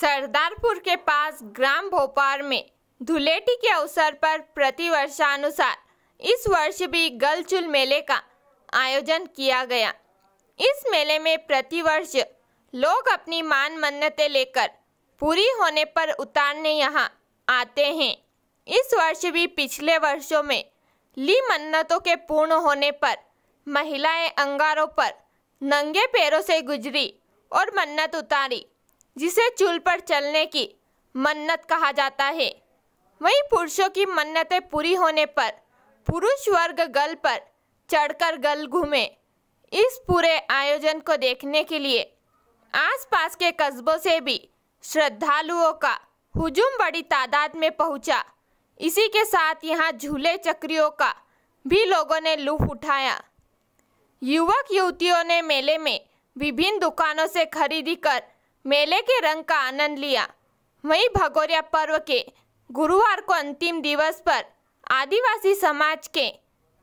सरदारपुर के पास ग्राम भोपाल में धुलेटी के अवसर पर प्रतिवर्षानुसार इस वर्ष भी गलचुल मेले का आयोजन किया गया इस मेले में प्रतिवर्ष लोग अपनी मान मन्नतें लेकर पूरी होने पर उतारने यहाँ आते हैं इस वर्ष भी पिछले वर्षों में ली मन्नतों के पूर्ण होने पर महिलाएं अंगारों पर नंगे पैरों से गुजरी और मन्नत उतारी जिसे चूल पर चलने की मन्नत कहा जाता है वहीं पुरुषों की मन्नतें पूरी होने पर पुरुष वर्ग गल पर चढ़कर गल घूमे इस पूरे आयोजन को देखने के लिए आसपास के कस्बों से भी श्रद्धालुओं का हुजूम बड़ी तादाद में पहुंचा इसी के साथ यहाँ झूले चक्रियों का भी लोगों ने लुफ उठाया युवक युवतियों ने मेले में विभिन्न दुकानों से खरीदी कर मेले के रंग का आनंद लिया वहीं भगोरिया पर्व के गुरुवार को अंतिम दिवस पर आदिवासी समाज के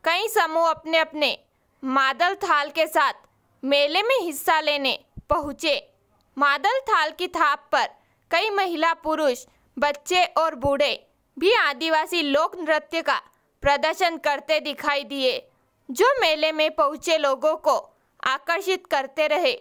कई समूह अपने अपने मादल थाल के साथ मेले में हिस्सा लेने पहुंचे मादल थाल की थाप पर कई महिला पुरुष बच्चे और बूढ़े भी आदिवासी लोक नृत्य का प्रदर्शन करते दिखाई दिए जो मेले में पहुंचे लोगों को आकर्षित करते रहे